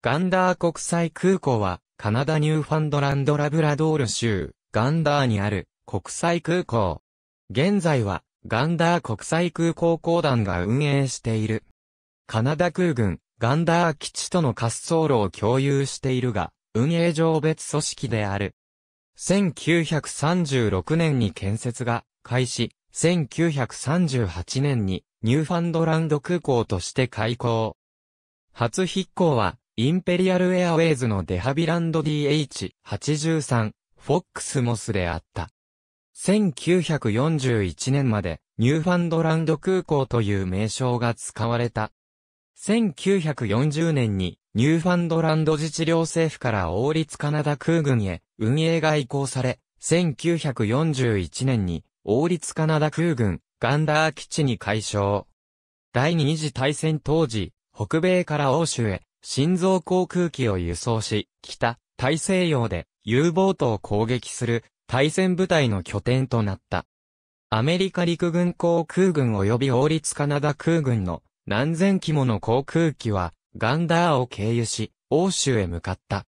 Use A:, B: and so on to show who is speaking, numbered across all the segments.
A: ガンダー国際空港は、カナダニューファンドランドラブラドール州、ガンダーにある国際空港。現在は、ガンダー国際空港公団が運営している。カナダ空軍、ガンダー基地との滑走路を共有しているが、運営上別組織である。1936年に建設が開始、1938年にニューファンドランド空港として開港。初飛行はインペリアルエアウェイズのデハビランド DH83、フォックスモスであった。1941年まで、ニューファンドランド空港という名称が使われた。1940年に、ニューファンドランド自治領政府から王立カナダ空軍へ運営が移行され、1941年に王立カナダ空軍ガンダー基地に改称。第二次大戦当時、北米から欧州へ心臓航空機を輸送し、北、大西洋で U ボートを攻撃する対戦部隊の拠点となった。アメリカ陸軍航空軍及び王立カナダ空軍の何千機もの航空機はガンダーを経由し、欧州へ向かった。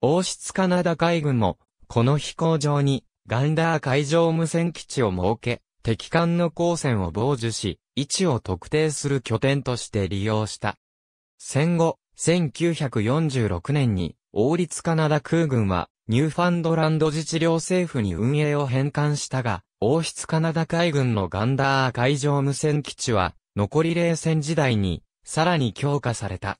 A: 王室カナダ海軍も、この飛行場にガンダー海上無線基地を設け、敵艦の光線を傍受し、位置を特定する拠点として利用した。戦後、1946年に、王立カナダ空軍は、ニューファンドランド自治領政府に運営を返還したが、王室カナダ海軍のガンダー海上無線基地は、残り冷戦時代に、さらに強化された。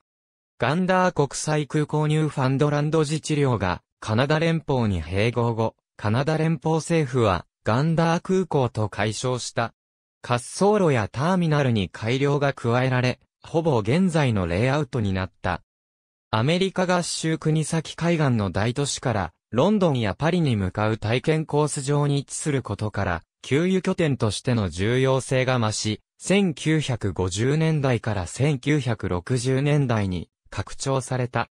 A: ガンダー国際空港ニューファンドランド自治領が、カナダ連邦に併合後、カナダ連邦政府は、ガンダー空港と解消した。滑走路やターミナルに改良が加えられ、ほぼ現在のレイアウトになった。アメリカ合衆国先海岸の大都市から、ロンドンやパリに向かう体験コース上に位置することから、給油拠点としての重要性が増し、1950年代から1960年代に拡張された。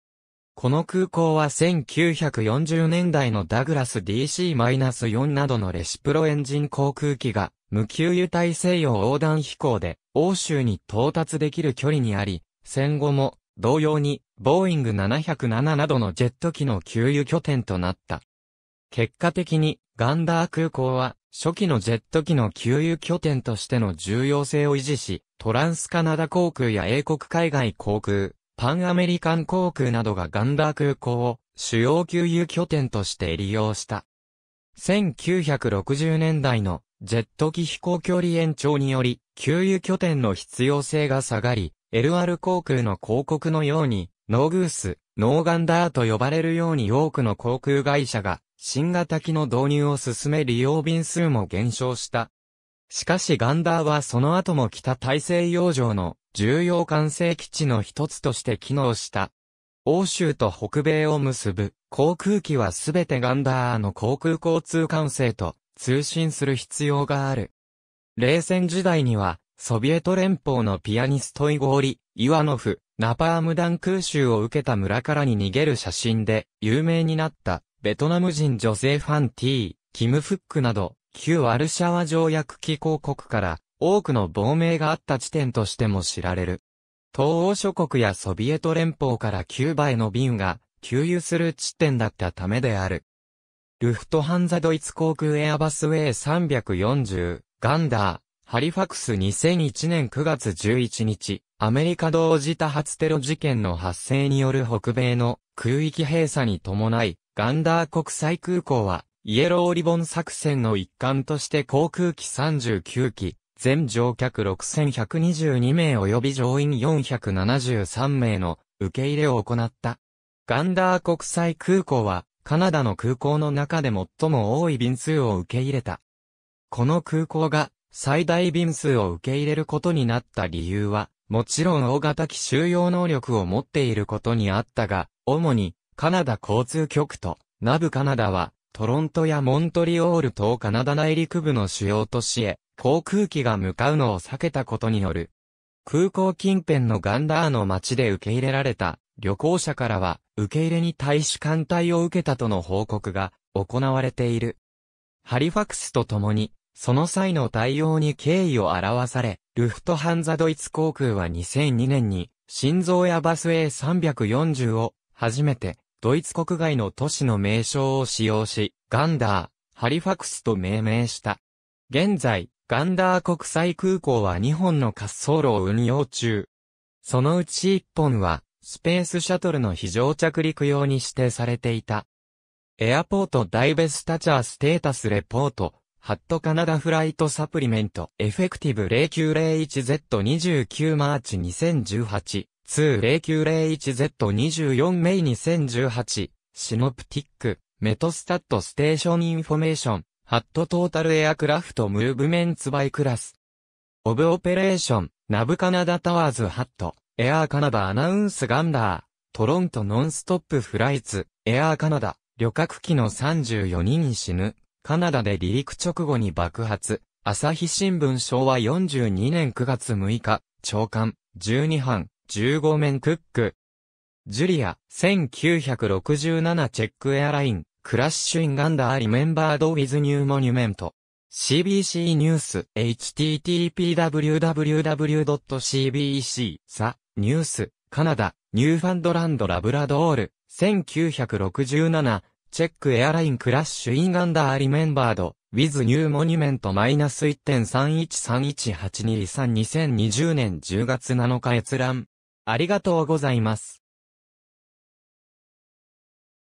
A: この空港は1940年代のダグラス DC-4 などのレシプロエンジン航空機が無給油大西洋横断飛行で欧州に到達できる距離にあり、戦後も同様にボーイング707などのジェット機の給油拠点となった。結果的にガンダー空港は初期のジェット機の給油拠点としての重要性を維持し、トランスカナダ航空や英国海外航空、パンアメリカン航空などがガンダー空港を主要給油拠点として利用した。1960年代のジェット機飛行距離延長により、給油拠点の必要性が下がり、LR 航空の広告のように、ノーグース、ノーガンダーと呼ばれるように多くの航空会社が、新型機の導入を進め利用便数も減少した。しかしガンダーはその後も北大西洋上の重要管制基地の一つとして機能した。欧州と北米を結ぶ航空機はすべてガンダーの航空交通管制と通信する必要がある。冷戦時代には、ソビエト連邦のピアニストイゴーリ、イワノフ、ナパーム弾空襲を受けた村からに逃げる写真で有名になったベトナム人女性ファンティー、キム・フックなど、旧ワルシャワ条約機構国から多くの亡命があった地点としても知られる。東欧諸国やソビエト連邦からキューバへの便が給油する地点だったためである。ルフトハンザドイツ航空エアバスウェイ340、ガンダー、ハリファクス2001年9月11日、アメリカ同時多発テロ事件の発生による北米の空域閉鎖に伴い、ガンダー国際空港は、イエローリボン作戦の一環として航空機39機、全乗客6122名及び乗員473名の受け入れを行った。ガンダー国際空港は、カナダの空港の中で最も多い便数を受け入れた。この空港が最大便数を受け入れることになった理由は、もちろん大型機収容能力を持っていることにあったが、主にカナダ交通局とナブカナダはトロントやモントリオール等カナダ内陸部の主要都市へ航空機が向かうのを避けたことによる。空港近辺のガンダーの街で受け入れられた旅行者からは、受け入れに大使艦隊を受けたとの報告が行われている。ハリファクスと共に、その際の対応に敬意を表され、ルフトハンザドイツ航空は2002年に、心臓やバス A340 を、初めて、ドイツ国外の都市の名称を使用し、ガンダー、ハリファクスと命名した。現在、ガンダー国際空港は2本の滑走路を運用中。そのうち1本は、スペースシャトルの非常着陸用に指定されていた。エアポートダイベスタチャーステータスレポート、ハットカナダフライトサプリメント、エフェクティブ 0901Z29 マーチ2018、20901Z24 メイ2018、シノプティック、メトスタットステーションインフォメーション、ハットトータルエアクラフトムーブメンツバイクラス。オブオペレーション、ナブカナダタワーズハット。エアーカナダアナウンスガンダー、トロントノンストップフライツ、エアーカナダ、旅客機の34人に死ぬ、カナダで離陸直後に爆発、朝日新聞昭和42年9月6日、長官、12班、15面クック。ジュリア、1967チェックエアライン、クラッシュインガンダーリメンバードウィズニューモニュメント。CBC ニュース、http://www.cbc、さ、ニュース、カナダ、ニューファンドランドラブラドール、1967、チェックエアラインクラッシュインガンダーリメンバード、ウィズニューモニュメントマイナス1 3 1 3 1 8 2 3 2020年10月7日閲覧。ありがとうございます。